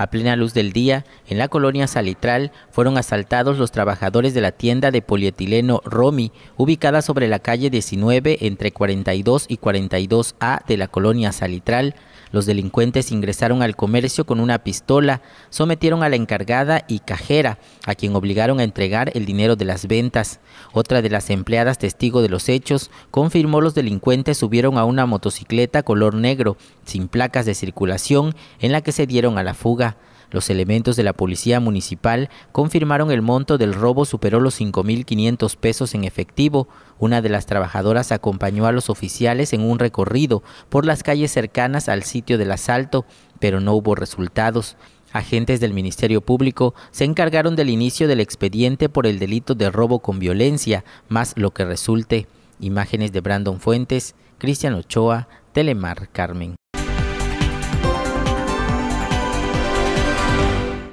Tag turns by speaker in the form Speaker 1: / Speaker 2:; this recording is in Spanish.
Speaker 1: A plena luz del día, en la colonia Salitral fueron asaltados los trabajadores de la tienda de polietileno Romi, ubicada sobre la calle 19 entre 42 y 42A de la colonia Salitral. Los delincuentes ingresaron al comercio con una pistola, sometieron a la encargada y cajera, a quien obligaron a entregar el dinero de las ventas. Otra de las empleadas testigo de los hechos confirmó los delincuentes subieron a una motocicleta color negro, sin placas de circulación, en la que se dieron a la fuga. Los elementos de la Policía Municipal confirmaron el monto del robo superó los 5.500 pesos en efectivo. Una de las trabajadoras acompañó a los oficiales en un recorrido por las calles cercanas al sitio del asalto, pero no hubo resultados. Agentes del Ministerio Público se encargaron del inicio del expediente por el delito de robo con violencia, más lo que resulte. Imágenes de Brandon Fuentes, Cristian Ochoa, Telemar Carmen.